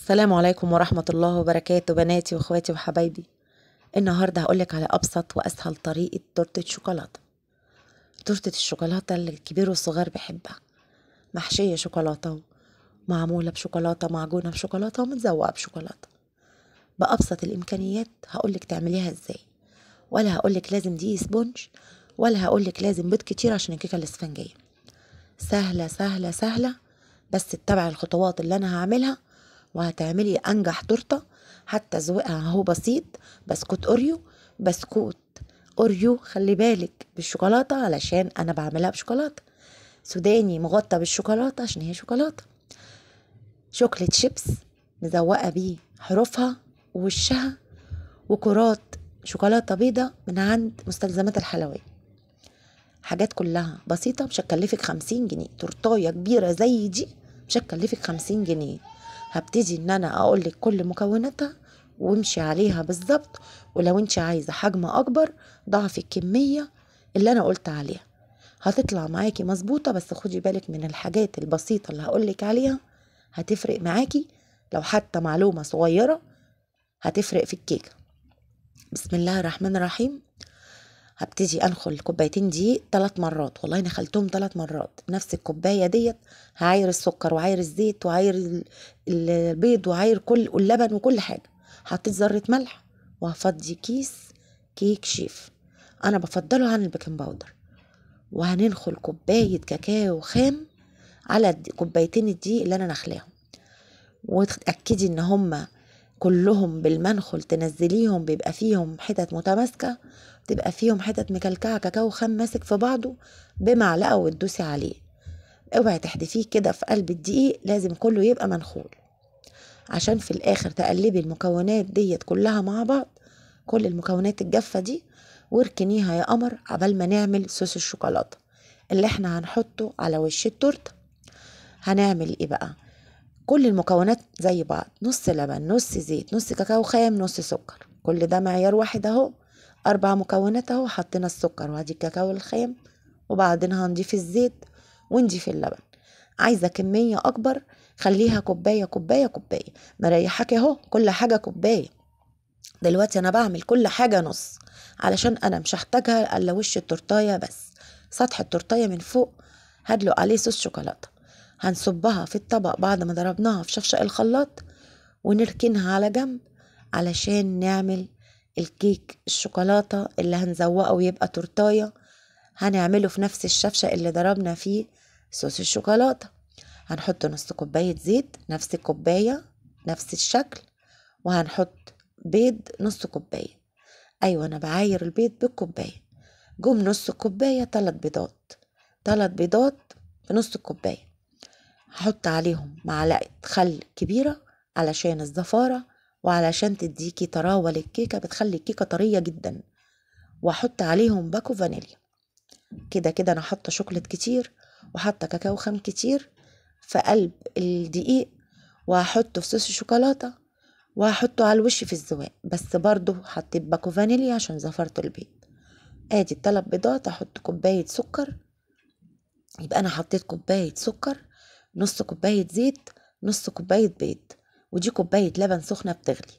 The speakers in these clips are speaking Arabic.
السلام عليكم ورحمة الله وبركاته بناتي واخواتي وحبايبي النهاردة هقولك على أبسط وأسهل طريقة تورتة شوكولاتة تورتة الشوكولاتة اللي الكبير والصغير بيحبها محشية شوكولاتة معمولة بشوكولاتة معجونة بشوكولاتة ومتزوقة بشوكولاتة بأبسط الإمكانيات هقولك تعمليها إزاي ولا هقولك لازم دي سبونج ولا هقولك لازم بيض كتير عشان الكيكة الإسفنجية سهلة سهلة سهلة بس اتبع الخطوات اللي أنا هعملها وهتعملي أنجح تورتة حتى ذوقها أهو بسيط بسكوت أوريو بسكوت أوريو خلي بالك بالشوكولاتة علشان أنا بعملها بشوكولاتة سوداني مغطى بالشوكولاتة عشان هي شوكولاتة شوكليت شيبس مزوقة بيه حروفها ووشها وكرات شوكولاتة بيضة من عند مستلزمات الحلوية حاجات كلها بسيطة مش هتكلفك خمسين جنيه تورتاية كبيرة زي دي مش هتكلفك خمسين جنيه هبتدي ان انا اقولك كل مكوناتها وامشي عليها بالظبط ولو انت عايزه حجم اكبر ضعفي الكميه اللي انا قلت عليها هتطلع معاكي مظبوطه بس خدي بالك من الحاجات البسيطه اللي هقولك عليها هتفرق معاكي لو حتى معلومه صغيره هتفرق في الكيكه بسم الله الرحمن الرحيم هبتدي انخل الكوبايتين دي ثلاث مرات والله انا خلتهم ثلاث مرات نفس الكوبايه ديت هعاير السكر وعاير الزيت وعاير البيض وعاير كل واللبن وكل حاجه حطيت ذره ملح وهفضي كيس كيك شيف انا بفضله عن البيكنج باودر وهننخل كوبايه كاكاو خام على كوبايتين دي اللي انا نخلاهم وتاكدي ان هما كلهم بالمنخل تنزليهم بيبقى فيهم حتت متماسكه تبقى فيهم حتت مكلكعه كاكاو خام ماسك في بعضه بمعلقه وتدوسي عليه اوعي تحدفيه كده في قلب الدقيق لازم كله يبقى منخول عشان في الاخر تقلبي المكونات ديت كلها مع بعض كل المكونات الجافه دي واركنيها يا قمر عبال ما نعمل صوص الشوكولاته اللي احنا هنحطه على وش التورته هنعمل ايه بقى كل المكونات زي بعض نص لبن نص زيت نص كاكاو خام نص سكر كل ده معيار واحد اهو أربع مكوناته حطينا السكر وادي الكاكاو الخام وبعدين هنضيف الزيت ونضيف اللبن عايزة كمية أكبر خليها كوباية كوباية كوباية مريحك اهو كل حاجة كوباية دلوقتي أنا بعمل كل حاجة نص علشان أنا مش هحتاجها إلا وش التورتاية بس سطح التورتاية من فوق هدلق عليه صوص شوكولاتة هنصبها في الطبق بعد ما ضربناها في شفشق الخلاط ونركنها على جنب علشان نعمل الكيك الشوكولاتة اللي هنزوقه ويبقى تورتاية هنعمله في نفس الشفشة اللي ضربنا فيه صوص الشوكولاتة هنحط نص كوباية زيت نفس الكوباية نفس الشكل وهنحط بيض نص كوباية أيوة أنا بعاير البيض بالكوباية جم نص كوباية تلات بيضات تلات بيضات في نص كوباية هحط عليهم معلقة خل كبيرة علشان الزفارة وعلشان تديكي طراوة للكيكة بتخلي الكيكة طرية جدا وأحط عليهم باكو فانيليا كده كده أنا حاطة شوكليت كتير وحاطة كاكاو خام كتير في قلب الدقيق وهحطه في صوص الشوكولاتة وهحطه على الوش في الزواق بس برضه حطيت باكو فانيليا عشان زفرت البيض ادي التلات بيضات احط كوباية سكر يبقى انا حطيت كوباية سكر نص كوباية زيت نص كوباية بيض ودي كوباية لبن سخنة بتغلي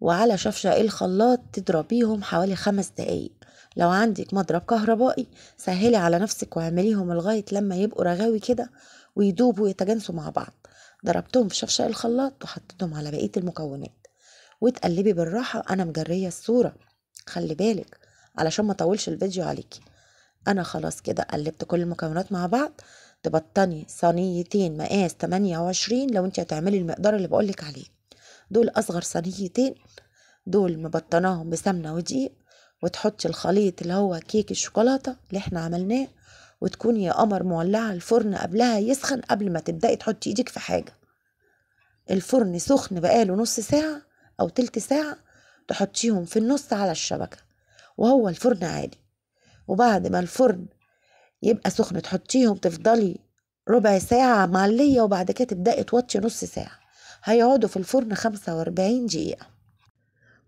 وعلى شفشق الخلاط تضربيهم حوالي خمس دقايق لو عندك مضرب كهربائي سهلي على نفسك واعمليهم لغاية لما يبقوا رغاوي كده ويدوبوا ويتجانسوا مع بعض ضربتهم في شفشق الخلاط وحطيتهم على بقية المكونات وتقلبي بالراحة أنا مجرية الصورة خلي بالك علشان ما طولش الفيديو عليكي أنا خلاص كده قلبت كل المكونات مع بعض تبطني صينيتين مقاس 28 لو انت هتعملي المقدار اللي بقولك عليه دول اصغر صينيتين دول مبطناهم بسمنه ودقيق وتحطي الخليط اللي هو كيك الشوكولاته اللي احنا عملناه وتكوني يا قمر مولعه الفرن قبلها يسخن قبل ما تبداي تحطي ايدك في حاجه الفرن سخن بقاله نص ساعه او تلت ساعه تحطيهم في النص على الشبكه وهو الفرن عادي وبعد ما الفرن يبقى سخن تحطيهم تفضلي ربع ساعة معلية وبعد كده تبدأي توطي نص ساعة هيقعدوا في الفرن خمسة وأربعين دقيقة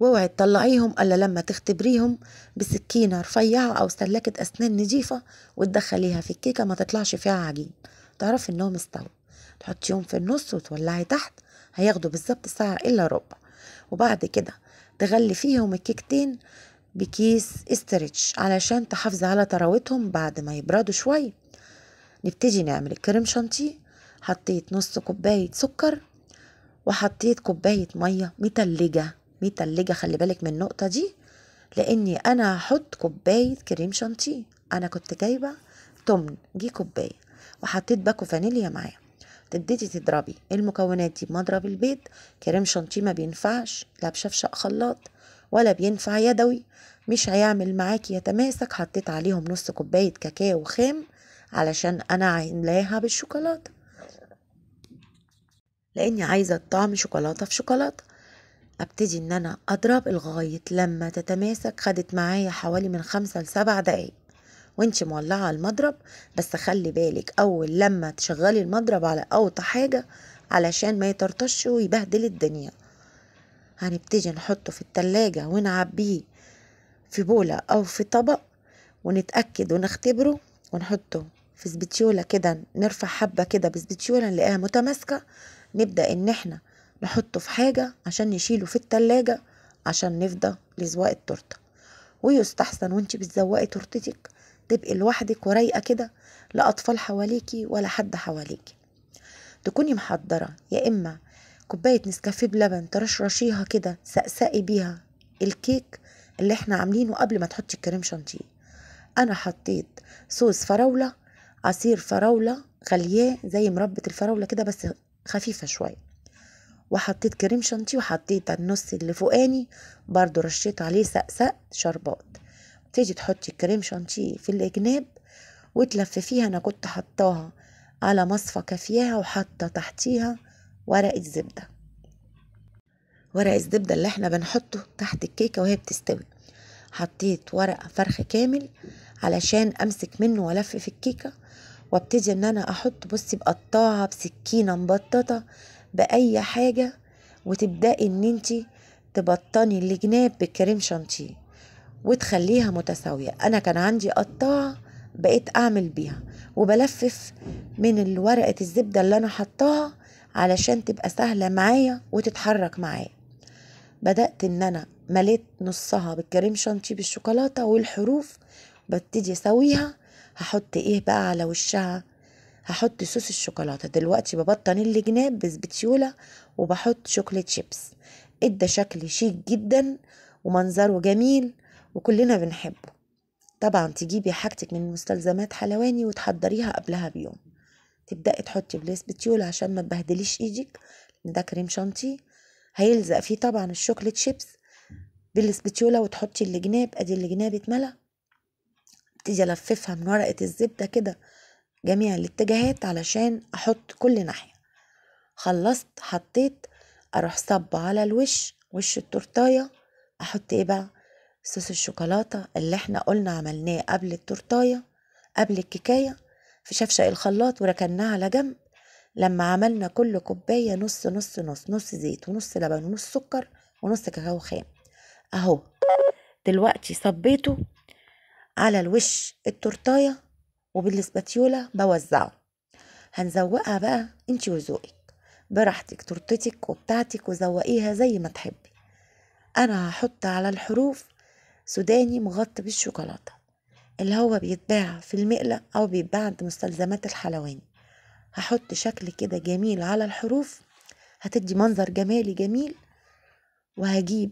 واوعي تطلعيهم الا لما تختبريهم بسكينه رفيعه او سلاكه اسنان نجيفة وتدخليها في الكيكه ما تطلعش فيها عجين تعرفي انهم استووا تحطيهم في النص وتولعي تحت هياخدوا بالظبط ساعه الا ربع وبعد كده تغلي فيهم الكيكتين بكيس استرتش علشان تحافظ على طراوتهم بعد ما يبردوا شوية نبتدي نعمل الكريم شانتيه حطيت نص كوباية سكر وحطيت كوباية مية متلجة متلجة خلي بالك من النقطة دي لأني أنا هحط كوباية كريم شانتيه أنا كنت جايبة تمن جي كوباية وحطيت باكو فانيليا معاه تبتدي تضربي المكونات دي بمضرب البيض كريم شانتيه ما بينفعش لا بشفشق خلاط ولا بينفع يدوي مش هيعمل معاكي يتماسك حطيت عليهم نص كوباية كاكاو خام علشان أنا عاملاها بالشوكولاتة لأني عايزة طعم شوكولاتة في شوكولاتة أبتدي إن أنا أضرب لغاية لما تتماسك خدت معايا حوالي من خمسة لسبع دقايق وانت مولعة المضرب بس خلي بالك أول لما تشغلي المضرب على أوطى حاجة علشان ما يترطش ويبهدل الدنيا هنبتدي نحطه في التلاجة ونعبيه في بولة أو في طبق ونتأكد ونختبره ونحطه في سبيتشولا كده نرفع حبة كده بسبيتشولا نلاقيها متماسكة نبدأ إن إحنا نحطه في حاجة عشان نشيله في التلاجة عشان نفضى لزواق التورتة ويستحسن وانت بتزوقي تورتتك تبقي لوحدك ورايقة كده لا أطفال حواليكي ولا حد حواليكي تكوني محضرة يا إما كوباية نسكافيه بلبن ترشرشيها كده سقسقي بيها الكيك اللي احنا عاملينه قبل ما تحطي الكريم شانتيه انا حطيت صوص فراولة عصير فراولة غلياه زي مربة الفراولة كده بس خفيفة شوية وحطيت كريم شانتيه وحطيت النص اللي فوقاني برضو رشيت عليه سقسق شربات تيجي تحطي الكريم شانتيه في الجناب وتلففيها انا كنت حطاها على مصفى كافياها وحاطه تحتيها ورق الزبدة ورق الزبدة اللي احنا بنحطه تحت الكيكة وهي بتستوي حطيت ورق فرخ كامل علشان امسك منه في الكيكة وابتدي ان انا احط بصي بقطاعة بسكينة مبططة بأي حاجة وتبدأي ان انتي تبطني الجناب بكريم شانتيه وتخليها متساوية أنا كان عندي قطاعة بقيت أعمل بيها وبلفف من ورقة الزبدة اللي أنا حطاها علشان تبقى سهلة معايا وتتحرك معايا بدأت إن أنا مليت نصها بالكريم شانتي بالشوكولاتة والحروف ببتدي أسويها هحط إيه بقى على وشها هحط صوص الشوكولاتة دلوقتي ببطن الجناب بسبتيولة وبحط شوكليت شيبس ادى شكل شيك جدا ومنظره جميل وكلنا بنحبه طبعا تجيبي حاجتك من مستلزمات حلواني وتحضريها قبلها بيوم تبدأي تحطي بليس بتيول عشان ما تبهدليش ايدك ده كريم شانتيه هيلزق فيه طبعا الشوكليت شيبس بالسبتيولا وتحطي الجناب ادي الجناب اتملى ابتدي الففها من ورقة الزبدة كده جميع الاتجاهات علشان احط كل ناحية خلصت حطيت اروح صب على الوش وش التورتايه احط ايه بقى صوص الشوكولاته اللي احنا قلنا عملناه قبل التورتايه قبل الكيكايه في شفشق الخلاط وركناه على جنب لما عملنا كل كوبايه نص نص نص نص زيت ونص لبن ونص سكر ونص كاكاو خام اهو دلوقتي صبيته على الوش التورتايه وبالسباتيولا بوزعه هنزوقها بقى انتي وذوقك براحتك تورتتك وبتاعتك وزوقيها زي ما تحبي انا هحط على الحروف سوداني مغطى بالشوكولاته اللي هو بيتباع في المقلة أو بيتباع عند مستلزمات الحلواني هحط شكل كده جميل على الحروف هتدي منظر جمالي جميل وهجيب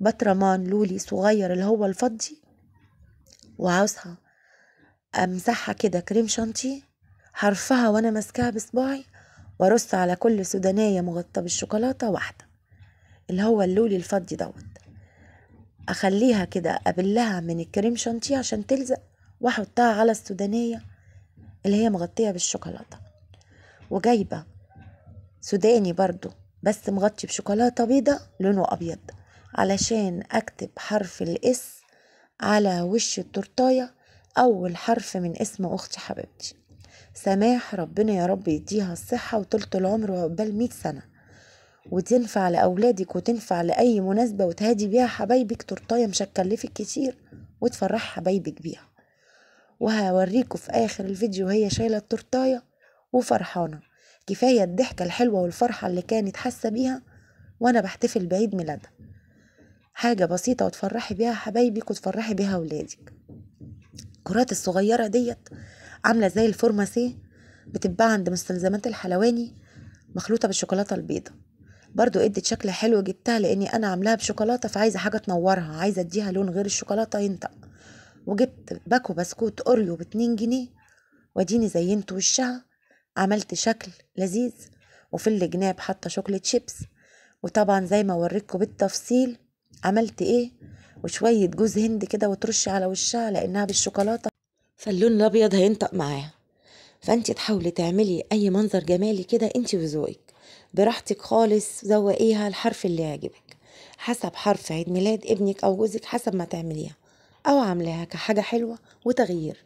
بطرمان لولي صغير اللي هو الفضي وعاوزها امسحها كده كريم شانتيه حرفها وانا ماسكاها بصباعي وارص على كل سودانيه مغطاه بالشوكولاته واحده اللي هو اللولي الفضي دوت اخليها كده ابلها من الكريم شانتيه عشان تلزق واحطها على السودانيه اللي هي مغطيه بالشوكولاته وجايبه سوداني برضو بس مغطي بشوكولاته بيضه لونه ابيض علشان اكتب حرف الاس على وش التورتايه اول حرف من اسم اختي حبيبتي سماح ربنا يا رب يديها الصحه وطولة العمر وعقبال مية سنه وتنفع لأولادك وتنفع لأي مناسبة وتهدي بيها حبايبك تورتاية مش هتكلفك كتير وتفرح حبايبك بيها وهوريكم في آخر الفيديو هي شايلة التورتاية وفرحانة كفاية الضحكة الحلوة والفرحة اللي كانت حاسة بيها وأنا بحتفل بعيد ميلادها حاجة بسيطة وتفرحي بيها حبايبك وتفرحي بيها ولادك الكرات الصغيرة ديت عاملة زي الفورماسيه بتتباع عند مستلزمات الحلواني مخلوطة بالشوكولاتة البيضة برضو ادت شكل حلو جبتها لاني انا عاملاها بشوكولاته فعايزه حاجه تنورها عايزه اديها لون غير الشوكولاته ينطق وجبت باكو بسكوت اوريو باتنين جنيه واديني زينت وشها عملت شكل لذيذ وفي الجناب حاطه شوكليت شيبس وطبعا زي ما وريتكم بالتفصيل عملت ايه وشويه جوز هند كده وترش على وشها لانها بالشوكولاته فاللون الابيض هينطق معاها فانت تحاولي تعملي اي منظر جمالي كده انت وذوقك براحتك خالص زوقيها الحرف اللي يعجبك حسب حرف عيد ميلاد ابنك أو جوزك حسب ما تعمليها أو عاملاها كحاجة حلوة وتغيير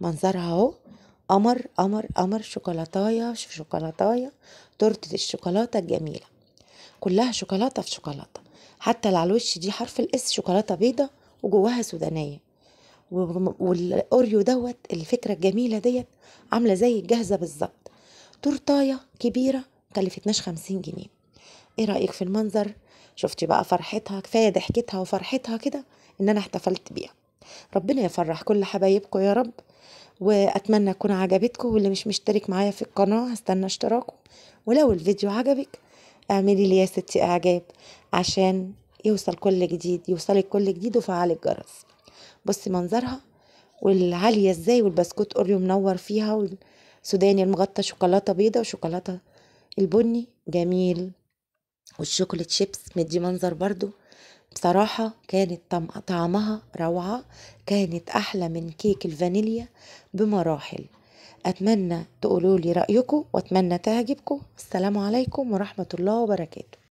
منظرها أهو قمر قمر قمر شوكولاتاية شوكولاتاية تورتة الشوكولاتة الجميلة كلها شوكولاتة في شوكولاتة حتى اللي على الوش دي حرف الاس شوكولاتة بيضة وجواها سودانية والاوريو دوت الفكرة الجميلة ديت عاملة زي الجاهزة بالظبط تورتاية كبيرة كلفتناش خمسين جنيه ايه رأيك في المنظر شفتي بقى فرحتها كفاية ضحكتها وفرحتها كده ان انا احتفلت بيها ربنا يفرح كل حبايبكم يا رب واتمنى اكون عجبتكم واللي مش مشترك معايا في القناة هستنى اشتراكه ولو الفيديو عجبك اعملي لي يا ستي اعجاب عشان يوصل كل جديد يوصلك كل جديد وفعلي الجرس بصي منظرها والعالية ازاي والبسكوت اوريو منور فيها والسوداني المغطى شوكولاتة بيضة وشوكولاتة البني جميل والشوكولات شيبس مدي منظر برضو بصراحة كانت طعمها روعة كانت أحلى من كيك الفانيليا بمراحل أتمنى تقولولي رأيكم وأتمنى تعجبكم السلام عليكم ورحمة الله وبركاته